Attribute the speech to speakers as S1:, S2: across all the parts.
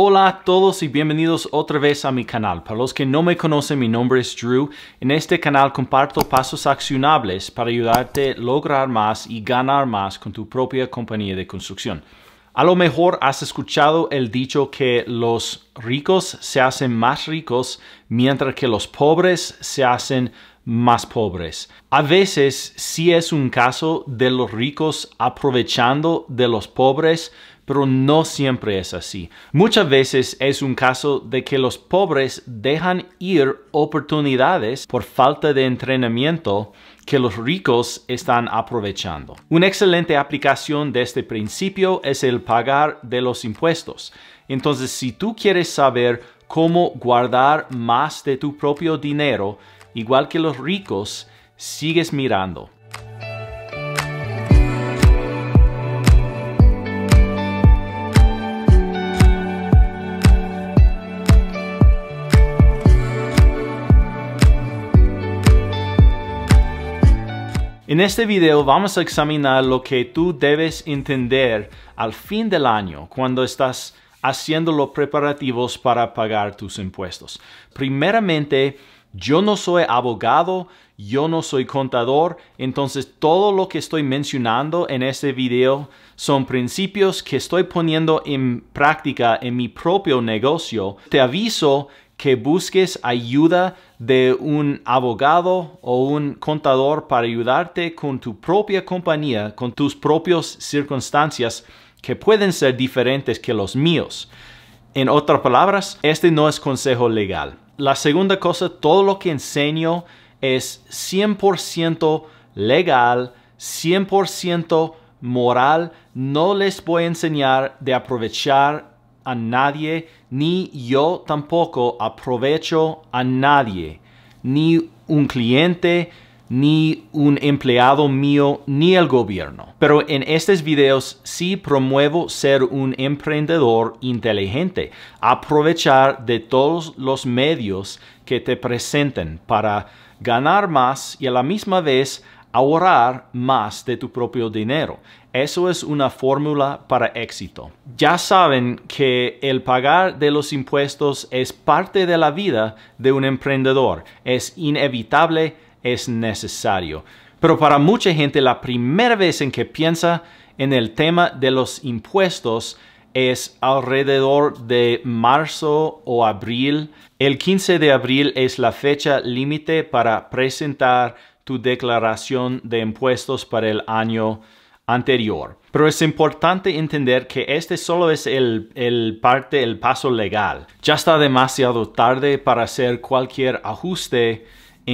S1: Hola a todos y bienvenidos otra vez a mi canal. Para los que no me conocen, mi nombre es Drew. En este canal comparto pasos accionables para ayudarte a lograr más y ganar más con tu propia compañía de construcción. A lo mejor has escuchado el dicho que los ricos se hacen más ricos mientras que los pobres se hacen más pobres. A veces sí es un caso de los ricos aprovechando de los pobres, pero no siempre es así. Muchas veces es un caso de que los pobres dejan ir oportunidades por falta de entrenamiento que los ricos están aprovechando. Una excelente aplicación de este principio es el pagar de los impuestos. Entonces, si tú quieres saber cómo guardar más de tu propio dinero, igual que los ricos, sigues mirando. En este video vamos a examinar lo que tú debes entender al fin del año cuando estás haciendo los preparativos para pagar tus impuestos. Primeramente, yo no soy abogado, yo no soy contador, entonces todo lo que estoy mencionando en este video son principios que estoy poniendo en práctica en mi propio negocio. Te aviso que busques ayuda de un abogado o un contador para ayudarte con tu propia compañía, con tus propias circunstancias que pueden ser diferentes que los míos. En otras palabras, este no es consejo legal. La segunda cosa, todo lo que enseño es 100% legal, 100% moral. No les voy a enseñar de aprovechar a nadie, ni yo tampoco aprovecho a nadie, ni un cliente, ni un empleado mío, ni el gobierno. Pero en estos videos sí promuevo ser un emprendedor inteligente, aprovechar de todos los medios que te presenten para ganar más y a la misma vez ahorrar más de tu propio dinero. Eso es una fórmula para éxito. Ya saben que el pagar de los impuestos es parte de la vida de un emprendedor. Es inevitable es necesario. Pero para mucha gente la primera vez en que piensa en el tema de los impuestos es alrededor de marzo o abril. El 15 de abril es la fecha límite para presentar tu declaración de impuestos para el año anterior. Pero es importante entender que este solo es el, el, parte, el paso legal. Ya está demasiado tarde para hacer cualquier ajuste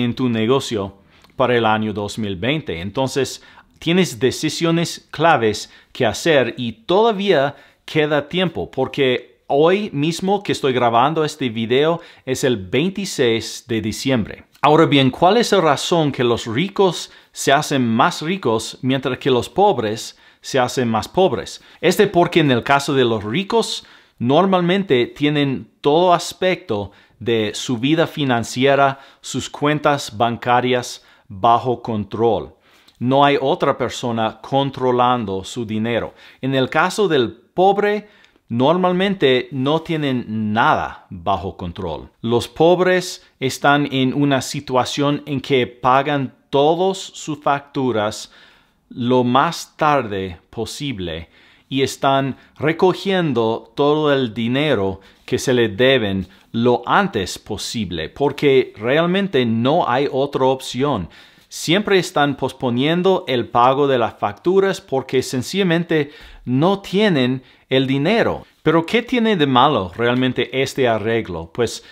S1: en tu negocio para el año 2020. Entonces, tienes decisiones claves que hacer y todavía queda tiempo porque hoy mismo que estoy grabando este video es el 26 de diciembre. Ahora bien, ¿cuál es la razón que los ricos se hacen más ricos mientras que los pobres se hacen más pobres? Este porque en el caso de los ricos normalmente tienen todo aspecto de su vida financiera, sus cuentas bancarias bajo control. No hay otra persona controlando su dinero. En el caso del pobre, normalmente no tienen nada bajo control. Los pobres están en una situación en que pagan todas sus facturas lo más tarde posible y están recogiendo todo el dinero que se le deben lo antes posible, porque realmente no hay otra opción. Siempre están posponiendo el pago de las facturas porque sencillamente no tienen el dinero. Pero ¿qué tiene de malo realmente este arreglo? Pues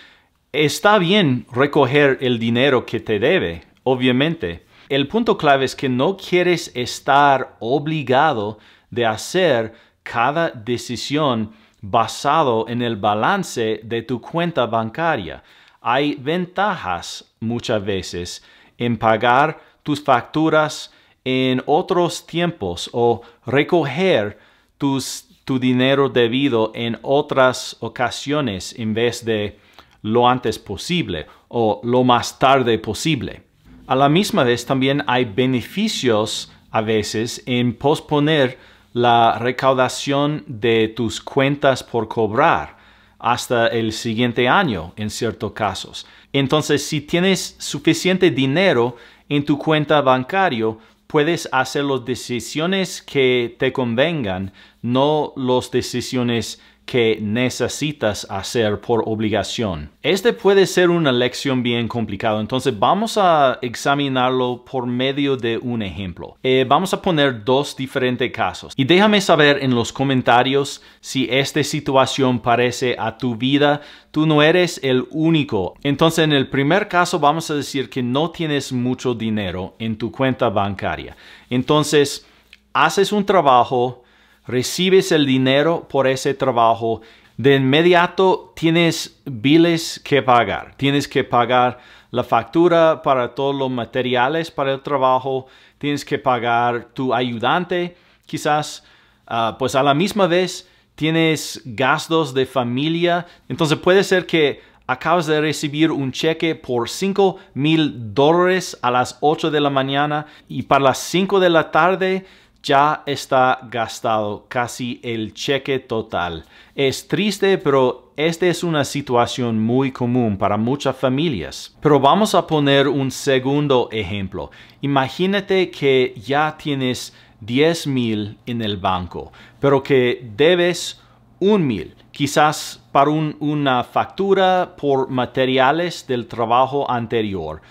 S1: está bien recoger el dinero que te debe, obviamente. El punto clave es que no quieres estar obligado de hacer cada decisión basado en el balance de tu cuenta bancaria. Hay ventajas muchas veces en pagar tus facturas en otros tiempos o recoger tus, tu dinero debido en otras ocasiones en vez de lo antes posible o lo más tarde posible. A la misma vez también hay beneficios a veces en posponer la recaudación de tus cuentas por cobrar hasta el siguiente año en ciertos casos. Entonces, si tienes suficiente dinero en tu cuenta bancario, puedes hacer las decisiones que te convengan, no las decisiones que necesitas hacer por obligación. Este puede ser una lección bien complicada, entonces vamos a examinarlo por medio de un ejemplo. Eh, vamos a poner dos diferentes casos y déjame saber en los comentarios si esta situación parece a tu vida. Tú no eres el único. Entonces en el primer caso vamos a decir que no tienes mucho dinero en tu cuenta bancaria. Entonces haces un trabajo recibes el dinero por ese trabajo, de inmediato tienes biles que pagar. Tienes que pagar la factura para todos los materiales para el trabajo, tienes que pagar tu ayudante, quizás, ah, pues a la misma vez tienes gastos de familia. Entonces puede ser que acabas de recibir un cheque por 5 mil dólares a las 8 de la mañana y para las 5 de la tarde ya está gastado, casi el cheque total. Es triste, pero esta es una situación muy común para muchas familias. Pero vamos a poner un segundo ejemplo. Imagínate que ya tienes 10 mil en el banco, pero que debes un mil, quizás para una factura por materiales del trabajo anterior.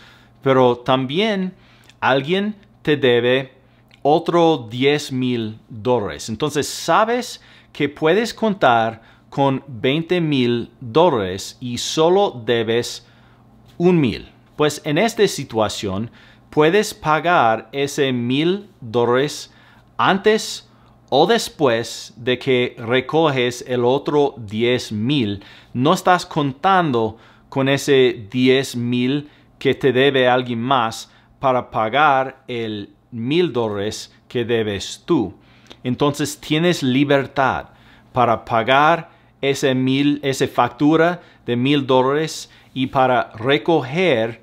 S1: Pero también alguien te debe otro 10 mil dólares. Entonces sabes que puedes contar con 20 mil dólares y solo debes un mil. Pues en esta situación puedes pagar ese mil dólares antes o después de que recoges el otro 10 mil. No estás contando con ese 10 mil que te debe alguien más para pagar el mil dólares que debes tú. Entonces tienes libertad para pagar ese mil, esa factura de mil dólares y para recoger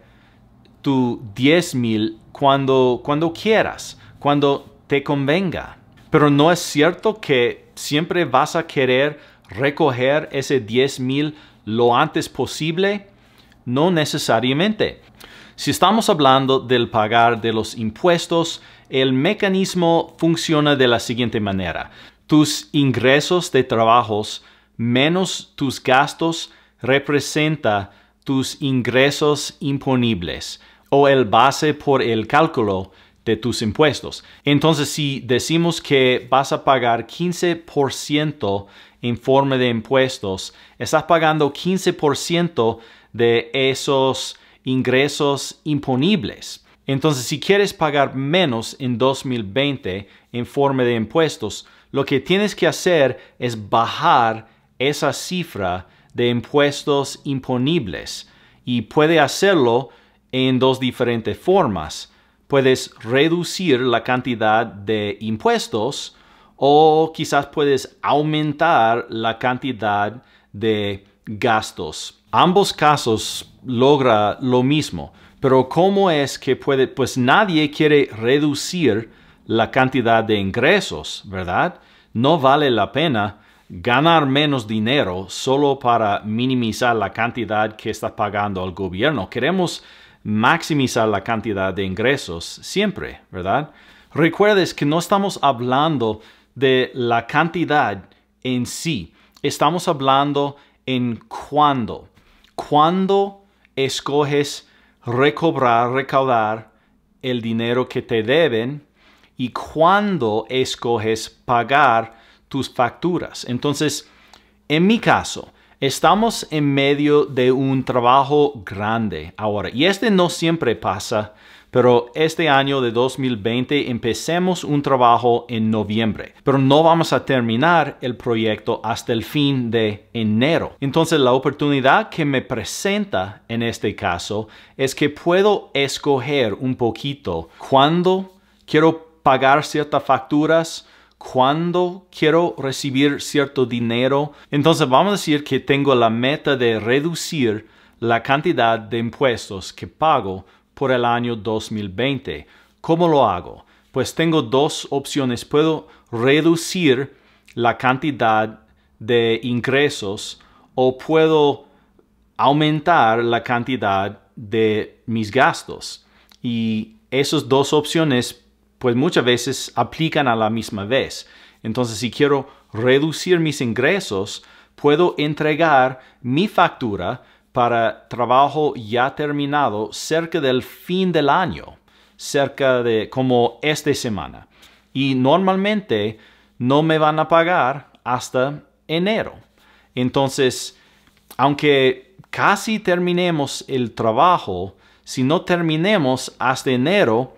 S1: tu diez mil cuando, cuando quieras, cuando te convenga. Pero no es cierto que siempre vas a querer recoger ese diez mil lo antes posible. No necesariamente. Si estamos hablando del pagar de los impuestos, el mecanismo funciona de la siguiente manera. Tus ingresos de trabajos menos tus gastos representa tus ingresos imponibles o el base por el cálculo de tus impuestos. Entonces, si decimos que vas a pagar 15% en forma de impuestos, estás pagando 15% de esos ingresos imponibles. Entonces, si quieres pagar menos en 2020 en forma de impuestos, lo que tienes que hacer es bajar esa cifra de impuestos imponibles y puede hacerlo en dos diferentes formas. Puedes reducir la cantidad de impuestos o quizás puedes aumentar la cantidad de gastos Ambos casos logra lo mismo, pero ¿cómo es que puede? Pues nadie quiere reducir la cantidad de ingresos, ¿verdad? No vale la pena ganar menos dinero solo para minimizar la cantidad que está pagando al gobierno. Queremos maximizar la cantidad de ingresos siempre, ¿verdad? Recuerdes que no estamos hablando de la cantidad en sí, estamos hablando en cuándo cuando escoges recobrar, recaudar el dinero que te deben y cuando escoges pagar tus facturas. Entonces, en mi caso, estamos en medio de un trabajo grande ahora y este no siempre pasa pero este año de 2020 empecemos un trabajo en noviembre, pero no vamos a terminar el proyecto hasta el fin de enero. Entonces la oportunidad que me presenta en este caso es que puedo escoger un poquito cuándo quiero pagar ciertas facturas, cuándo quiero recibir cierto dinero. Entonces vamos a decir que tengo la meta de reducir la cantidad de impuestos que pago por el año 2020. ¿Cómo lo hago? Pues tengo dos opciones. Puedo reducir la cantidad de ingresos o puedo aumentar la cantidad de mis gastos. Y esas dos opciones pues muchas veces aplican a la misma vez. Entonces si quiero reducir mis ingresos, puedo entregar mi factura para trabajo ya terminado cerca del fin del año, cerca de como esta semana. Y normalmente no me van a pagar hasta enero. Entonces, aunque casi terminemos el trabajo, si no terminemos hasta enero,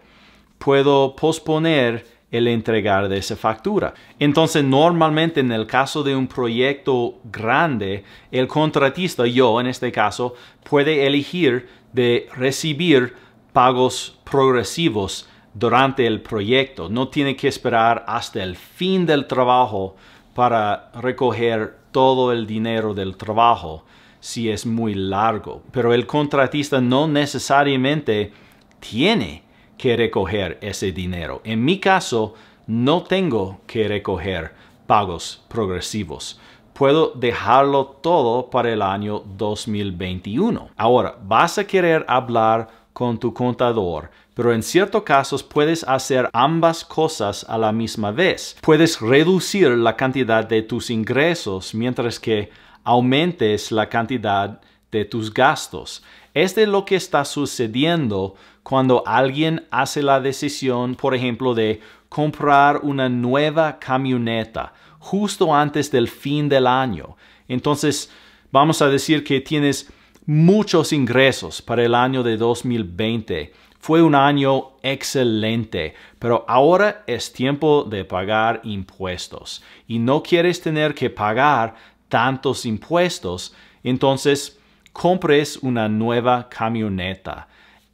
S1: puedo posponer el entregar de esa factura. Entonces, normalmente en el caso de un proyecto grande, el contratista, yo en este caso, puede elegir de recibir pagos progresivos durante el proyecto. No tiene que esperar hasta el fin del trabajo para recoger todo el dinero del trabajo si es muy largo. Pero el contratista no necesariamente tiene que recoger ese dinero. En mi caso, no tengo que recoger pagos progresivos. Puedo dejarlo todo para el año 2021. Ahora, vas a querer hablar con tu contador, pero en ciertos casos puedes hacer ambas cosas a la misma vez. Puedes reducir la cantidad de tus ingresos mientras que aumentes la cantidad de tus gastos. Es de lo que está sucediendo cuando alguien hace la decisión, por ejemplo, de comprar una nueva camioneta justo antes del fin del año. Entonces, vamos a decir que tienes muchos ingresos para el año de 2020. Fue un año excelente, pero ahora es tiempo de pagar impuestos y no quieres tener que pagar tantos impuestos, entonces compres una nueva camioneta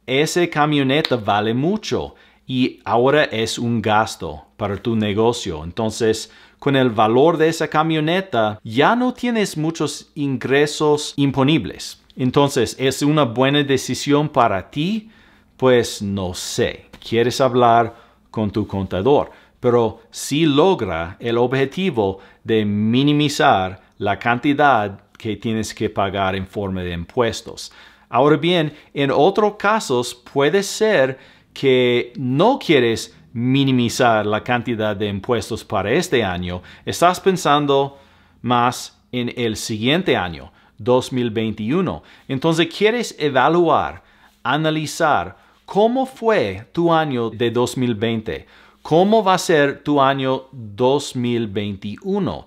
S1: esa camioneta vale mucho y ahora es un gasto para tu negocio. Entonces, con el valor de esa camioneta, ya no tienes muchos ingresos imponibles. Entonces, ¿es una buena decisión para ti? Pues no sé. Quieres hablar con tu contador, pero si logra el objetivo de minimizar la cantidad que tienes que pagar en forma de impuestos. Ahora bien, en otros casos puede ser que no quieres minimizar la cantidad de impuestos para este año, estás pensando más en el siguiente año, 2021. Entonces quieres evaluar, analizar cómo fue tu año de 2020. ¿Cómo va a ser tu año 2021?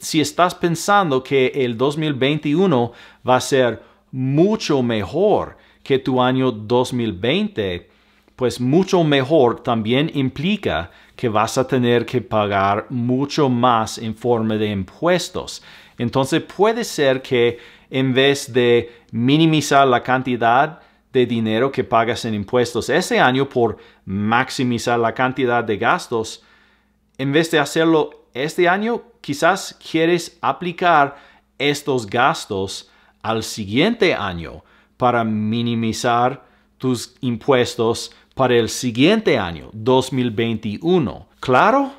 S1: si estás pensando que el 2021 va a ser mucho mejor que tu año 2020, pues mucho mejor también implica que vas a tener que pagar mucho más en forma de impuestos. Entonces puede ser que en vez de minimizar la cantidad de dinero que pagas en impuestos ese año por maximizar la cantidad de gastos, en vez de hacerlo este año, quizás quieres aplicar estos gastos al siguiente año para minimizar tus impuestos para el siguiente año, 2021. Claro,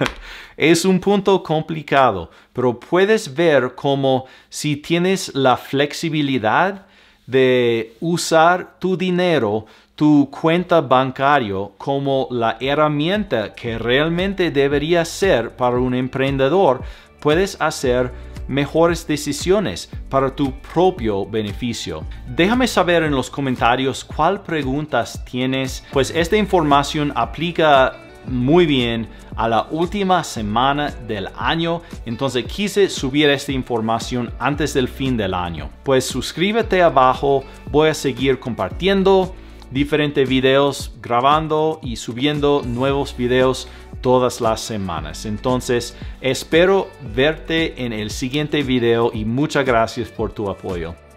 S1: es un punto complicado, pero puedes ver cómo si tienes la flexibilidad de usar tu dinero, tu cuenta bancario como la herramienta que realmente debería ser para un emprendedor, puedes hacer mejores decisiones para tu propio beneficio. Déjame saber en los comentarios cuál preguntas tienes, pues esta información aplica muy bien a la última semana del año, entonces quise subir esta información antes del fin del año. Pues suscríbete abajo, voy a seguir compartiendo diferentes videos grabando y subiendo nuevos videos todas las semanas. Entonces, espero verte en el siguiente video y muchas gracias por tu apoyo.